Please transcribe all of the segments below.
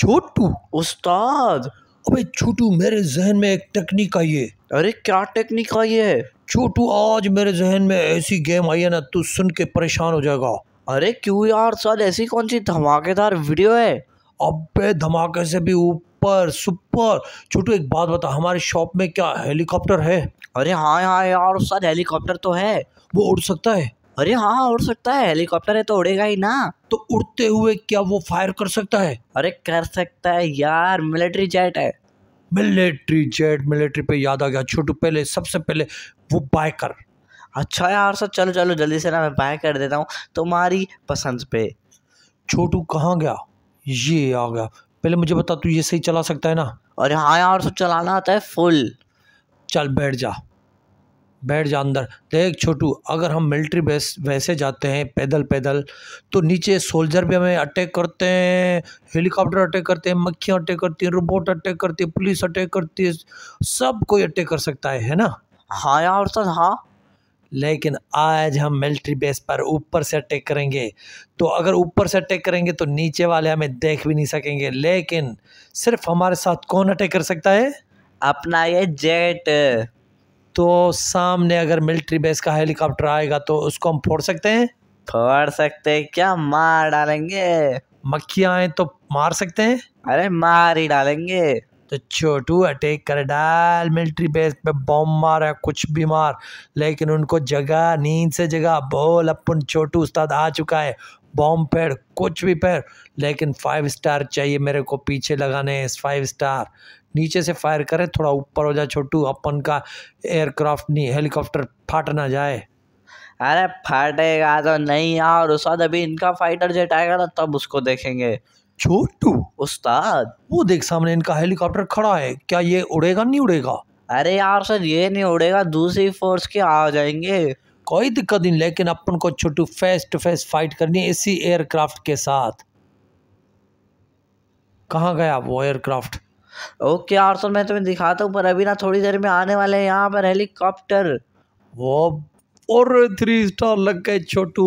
छोटू उस्ताद अबे छोटू मेरे जहन में एक टेक्निक आई है अरे क्या टेक्निक आई है छोटू आज मेरे जहन में ऐसी गेम आई है ना तू सुन के परेशान हो जाएगा अरे क्यों यार साल ऐसी कौन सी धमाकेदार वीडियो है अबे धमाके से भी ऊपर सुपर छोटू एक बात बता हमारे शॉप में क्या हेलीकॉप्टर है अरे हाँ हाँ यार हेलीकॉप्टर तो है वो उड़ सकता है अरे हाँ, हाँ उड़ सकता है हेलीकॉप्टर है तो उड़ेगा ही ना तो उड़ते हुए क्या वो फायर कर सकता है अरे कर सकता है यार मिलिट्री जेट है मिलिट्री जेट मिलिट्री पे याद आ गया छोटू पहले सबसे पहले वो बाय कर अच्छा यार सर चलो चलो जल्दी से ना मैं बाय कर देता हूँ तुम्हारी पसंद पे छोटू कहाँ गया ये आ गया पहले मुझे बता तू ये सही चला सकता है ना अरे हाँ यार सब चलाना आता है फुल चल बैठ जा बैठ जा अंदर देख छोटू अगर हम मिलिट्री बेस वैसे जाते हैं पैदल पैदल तो नीचे सोल्जर भी हमें अटैक करते हैं हेलीकॉप्टर अटैक करते हैं मक्खियाँ अटैक करती हैं रोबोट अटैक करती है पुलिस अटैक करती है सब कोई अटैक कर सकता है है ना हाँ यार सर हाँ लेकिन आज हम मिलिट्री बेस पर ऊपर से अटैक करेंगे तो अगर ऊपर से अटैक करेंगे तो नीचे वाले हमें देख भी नहीं सकेंगे लेकिन सिर्फ हमारे साथ कौन अटैक कर सकता है अपना ये जेट तो सामने अगर मिलिट्री बेस का हेलीकॉप्टर आएगा तो उसको हम फोड़ सकते हैं फोड़ सकते हैं क्या मार डालेंगे मक्खियाँ आए तो मार सकते हैं अरे मार ही डालेंगे तो छोटू अटैक कर डाल मिलिट्री बेस पे बॉम्ब मार है कुछ भी मार लेकिन उनको जगह नींद से जगह बोल अपन छोटू उस्ताद आ चुका है बॉम्ब पेड़ कुछ भी पेड़ लेकिन फाइव स्टार चाहिए मेरे को पीछे लगाने फाइव स्टार नीचे से फायर करे थोड़ा ऊपर हो जाए छोटू अपन का एयरक्राफ्ट नहीं हेलीकॉप्टर फाट ना जाए अरे फाटेगा तो नहीं यार उस्ताद अभी इनका फाइटर जेट आएगा ना तब उसको देखेंगे छोटू उस्ताद वो देख सामने इनका हेलीकॉप्टर खड़ा है क्या ये उड़ेगा नहीं उड़ेगा अरे यार सर ये नहीं उड़ेगा दूसरी फोर्स के आ जाएंगे कोई दिक्कत नहीं लेकिन अपन को Chhotu face to face fight करनी है इसी एयरक्राफ्ट के साथ कहाँ गया वो एयरक्राफ्ट ओके यार तो मैं तुम्हें दिखाता हूँ पर अभी ना थोड़ी देर में आने वाले हैं यहाँ पर हेलीकॉप्टर वो और थ्री स्टार लग गए छोटू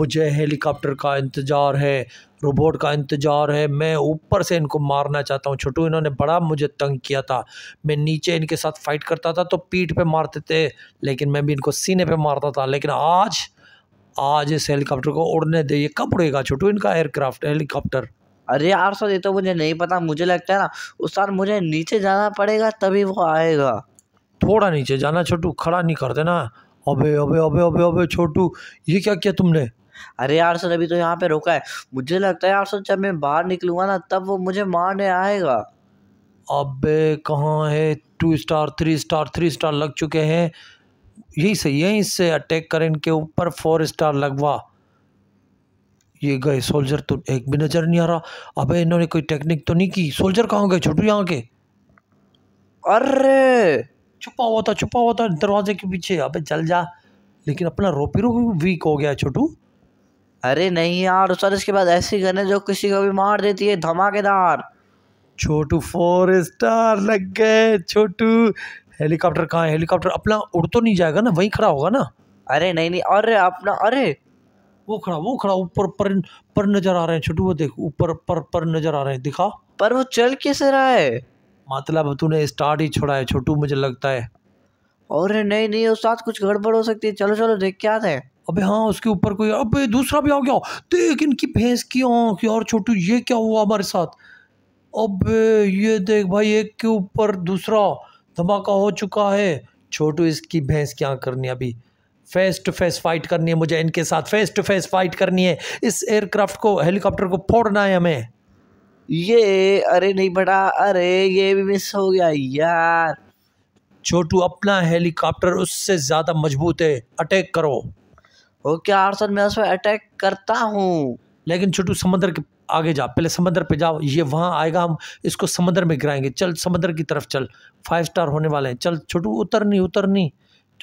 मुझे हेलीकॉप्टर का इंतज़ार है रोबोट का इंतज़ार है मैं ऊपर से इनको मारना चाहता हूँ छोटू इन्होंने बड़ा मुझे तंग किया था मैं नीचे इनके साथ फ़ाइट करता था तो पीठ पे मारते थे लेकिन मैं भी इनको सीने पे मारता था लेकिन आज आज इस हेलीकॉप्टर को उड़ने दे ये कब उड़ेगा छोटू इनका एयरक्राफ्ट हेलीकॉप्टर अरे यार सर ये तो मुझे नहीं पता मुझे लगता है ना उस साल मुझे नीचे जाना पड़ेगा तभी वो आएगा थोड़ा नीचे जाना छोटू खड़ा नहीं कर देना अबे अबे अबे अबे अबे छोटू ये क्या किया तुमने अरे यार सर अभी तो यहाँ पे रोका है मुझे लगता है यार सर जब मैं बाहर निकलूँगा ना तब वो मुझे मारने आएगा अबे कहाँ है two star three star three star लग चुके हैं यही सही है इससे अटैक कर इनके ऊपर फोर स्टार लगवा ये गए सोल्जर तो एक भी नज़र नहीं आ रहा अबे इन्होंने कोई टेक्निक तो नहीं की सोल्जर कहाँ गए छोटू यहाँ के अरे छुपा हुआ था छुपा हुआ था दरवाजे के पीछे अबे चल जा लेकिन अपना रोपी रोपी वीक हो गया छोटू अरे नहीं यार सर इसके बाद ऐसी गन है जो किसी को भी मार देती है धमाकेदार छोटू फोर स्टार लग गए छोटू हेलीकॉप्टर कहाँ है हेलीकॉप्टर अपना उड़ तो नहीं जाएगा ना वहीं खड़ा होगा ना अरे नहीं नहीं अरे अपना अरे वो खड़ा वो खड़ा ऊपर पर पर नजर आ रहे हैं छोटू वो देख ऊपर पर पर नजर आ रहे हैं दिखा पर वो चल कैसे रहा है मतलब तूने स्टार्ट ही छोड़ा है छोटू मुझे लगता है और नहीं नहीं उस साथ कुछ गड़बड़ हो सकती है चलो चलो देख क्या है अबे हाँ उसके ऊपर कोई अबे दूसरा भी आ गया देख इनकी भैंस की आँख यार छोटू ये क्या हुआ हमारे साथ अबे ये देख भाई एक के ऊपर दूसरा धमाका हो चुका है छोटू इसकी भैंस क्या करनी अभी फेस टू फेस फाइट करनी है मुझे इनके साथ फेस टू फेस फाइट करनी है इस एयरक्राफ्ट को हेलीकॉप्टर को फोड़ना है हमें ये अरे नहीं बड़ा अरे ये भी मिस हो गया यार छोटू अपना हेलीकॉप्टर उससे ज़्यादा मजबूत है अटैक करो ओके आर्सन मैं उसमें अटैक करता हूँ लेकिन छोटू समंदर के आगे जा पहले समंदर पे जाओ ये वहाँ आएगा हम इसको समंदर में गिराएंगे चल समंदर की तरफ चल फाइव स्टार होने वाले हैं चल छोटू उतरनी उतरनी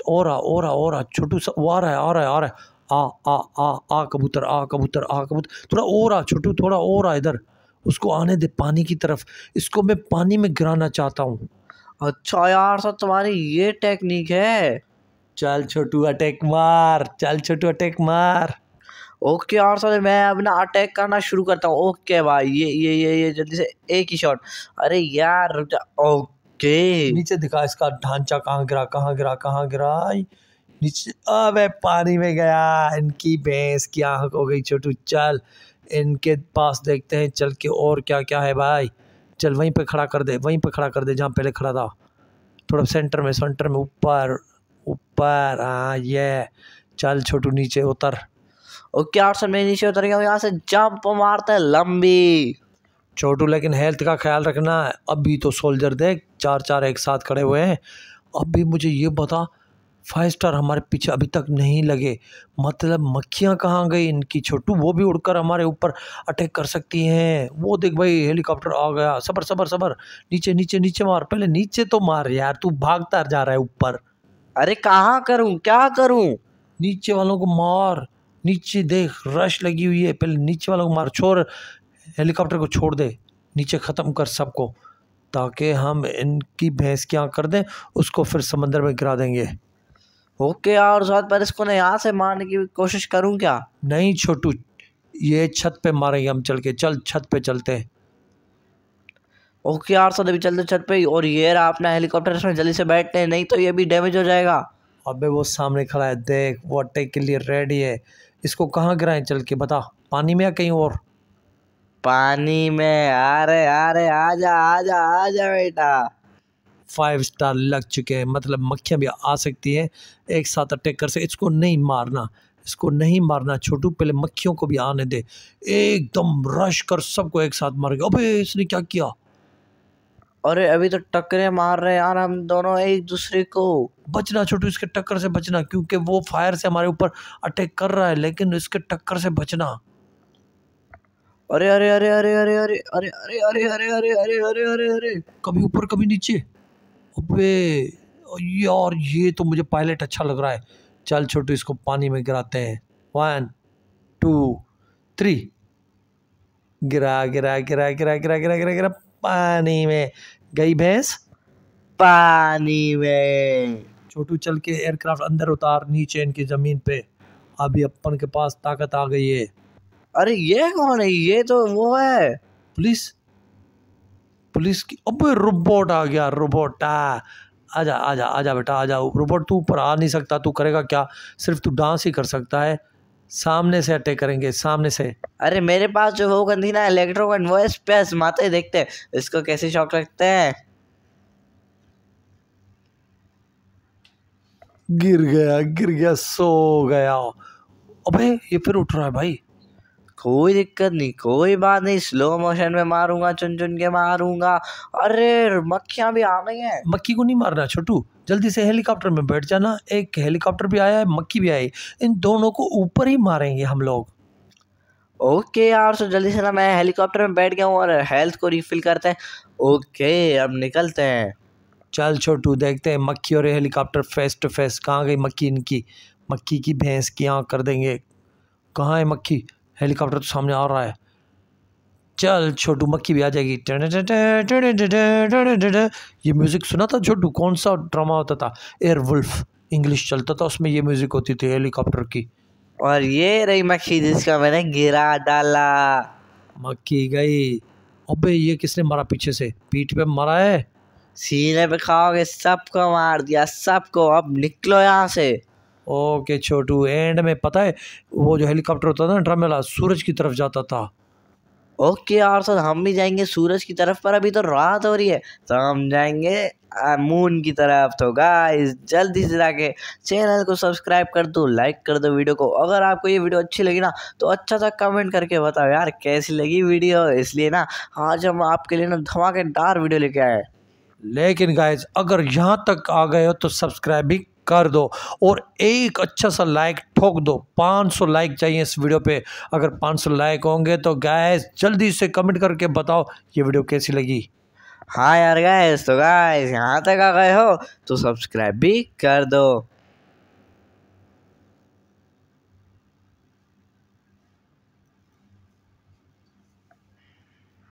और आ और आ और आ छोटू सा वो आ रहा है आ रहा है आ रहा है आ आ आ आ कबूतर आ कबूतर आ कबूतर थोड़ा और आ छोटू थोड़ा और आ इधर उसको आने दे पानी की तरफ इसको मैं पानी में गिराना चाहता हूँ अच्छा यार सर तुम्हारी ये टेक्निक है चल छोटू अटैक मार चल छोटू अटैक मार ओके और सर मैं अपना अटैक करना शुरू करता हूँ ओके भाई ये ये ये ये जल्दी से एक ही शॉट अरे यार ओके ओके नीचे दिखा इसका ढांचा कहाँ गिरा कहाँ गिरा कहाँ गिरा नीचे अब पानी में गया इनकी भैंस की आंख हो गई छोटू चल इनके पास देखते हैं चल के और क्या क्या है भाई चल वहीं पे खड़ा कर दे वहीं पे खड़ा कर दे जहाँ पहले खड़ा था थोड़ा सेंटर में सेंटर में ऊपर ऊपर हाँ ये चल छोटू नीचे उतर ओके आठ सौ में नीचे उतर गया यहाँ से जंप मारते है लंबी छोटू लेकिन हेल्थ का ख्याल रखना है अभी तो सोल्जर देख चार चार एक साथ खड़े हुए हैं अभी मुझे ये बता फाइव स्टार हमारे पीछे अभी तक नहीं लगे मतलब मक्खियाँ कहाँ गई इनकी छोटू वो भी उड़कर हमारे ऊपर अटैक कर सकती हैं वो देख भाई हेलीकॉप्टर आ गया सबर सबर सबर नीचे नीचे नीचे मार पहले नीचे तो मार यार तू भागता जा रहा है ऊपर अरे कहाँ करूँ क्या करूँ नीचे वालों को मार नीचे देख रश लगी हुई है पहले नीचे वालों को मार छोर हेलीकॉप्टर को छोड़ दे नीचे ख़त्म कर सबको ताकि हम इनकी भैंस क्या कर दें उसको फिर समंदर में गिरा देंगे ओके और साथ पर इसको ना यहाँ से मारने की कोशिश करूँ क्या नहीं छोटू ये छत पे मारेंगे हम चल के चल छत पे चलते हैं ओके यार सर अभी चलते छत पे और ये रहा अपना हेलीकॉप्टर इसमें जल्दी से बैठते हैं नहीं तो ये भी डैमेज हो जाएगा अबे वो सामने खड़ा है देख वो अटैक के लिए रेडी है इसको कहाँ गिराएं चल के बता पानी में या कहीं और पानी में अरे अरे आजा आजा आजा बेटा फाइव स्टार लग चुके हैं मतलब मक्खियाँ भी आ सकती हैं एक साथ अटैक कर सकते इसको नहीं मारना इसको नहीं मारना छोटू पहले मक्खियों को भी आने दे एकदम रश कर सबको एक साथ मार गया अबे इसने क्या किया अरे अभी तो टक्करे मार रहे हैं यार हम दोनों एक दूसरे को बचना छोटू इसके टक्कर से बचना क्योंकि वो फायर से हमारे ऊपर अटैक कर रहा है लेकिन इसके टक्कर से बचना अरे अरे अरे अरे अरे अरे अरे अरे अरे अरे अरे अरे अरे अरे अरे कभी ऊपर कभी नीचे अबे यार ये तो मुझे पायलट अच्छा लग रहा है चल छोटू इसको पानी में गिराते हैं वन टू थ्री गिरा गिरा गिरा गिरा गिरा गिरा गिरा गिरा पानी में गई भैंस पानी में छोटू चल के एयरक्राफ्ट अंदर उतार नीचे इनकी ज़मीन पे अभी अपन के पास ताकत आ गई है अरे ये कौन है ये तो वो है पुलिस पुलिस की अबे रोबोट आ गया रोबोट आजा आजा आजा बेटा आजा रोबोट तू ऊपर आ नहीं सकता तू करेगा क्या सिर्फ तू डांस ही कर सकता है सामने से अटैक करेंगे सामने से अरे मेरे पास जो वो गंदी ना इलेक्ट्रो गन वो स्पेस माते देखते इसको कैसे शौक रखते हैं गिर गया गिर गया सो गया अबे ये फिर उठ रहा है भाई कोई दिक्कत नहीं कोई बात नहीं स्लो मोशन में मारूंगा चुन चुन के मारूंगा अरे मक्खियाँ भी आ गई हैं मक्खी को नहीं मारना छोटू जल्दी से हेलीकॉप्टर में बैठ जाना एक हेलीकॉप्टर भी आया है मक्खी भी आई इन दोनों को ऊपर ही मारेंगे हम लोग ओके यार सो जल्दी से ना मैं हेलीकॉप्टर में बैठ गया हूँ और हेल्थ को रिफिल करते हैं ओके अब निकलते हैं चल छोटू देखते हैं मक्खी और हेलीकॉप्टर फेस टू फेस कहाँ गई मक्खी इनकी मक्खी की भैंस की आँख कर देंगे कहाँ है मक्खी हेलीकॉप्टर तो सामने आ रहा है चल छोटू मक्खी भी आ जाएगी ये म्यूज़िक सुना था छोटू कौन सा ड्रामा होता था एयर वुल्फ इंग्लिश चलता था उसमें ये म्यूज़िक होती थी हेलीकॉप्टर की और ये रही मक्खी जिसका मैंने गिरा डाला मक्खी गई अबे ये किसने मारा पीछे से पीठ पे मारा है सीने पे खाओगे सबको मार दिया सबको अब निकलो यहाँ से ओके छोटू एंड में पता है वो जो हेलीकॉप्टर होता था ना ड्रम वाला सूरज की तरफ जाता था ओके और सर हम भी जाएंगे सूरज की तरफ पर अभी तो रात हो रही है तो हम जाएंगे मून की तरफ तो गाइस जल्दी से जाके चैनल को सब्सक्राइब कर दो लाइक कर दो वीडियो को अगर आपको ये वीडियो अच्छी लगी ना तो अच्छा सा कमेंट करके बताओ यार कैसी लगी वीडियो इसलिए ना आज हम आपके लिए ना धमाकेदार वीडियो लेके आए लेकिन गाइज अगर यहाँ तक आ गए हो तो सब्सक्राइब भी कर दो और एक अच्छा सा लाइक ठोक दो 500 लाइक चाहिए इस वीडियो पे अगर 500 लाइक होंगे तो गैस जल्दी से कमेंट करके बताओ ये वीडियो कैसी लगी हाँ यार गैस तो गैस यहाँ तक आ गए हो तो सब्सक्राइब भी कर दो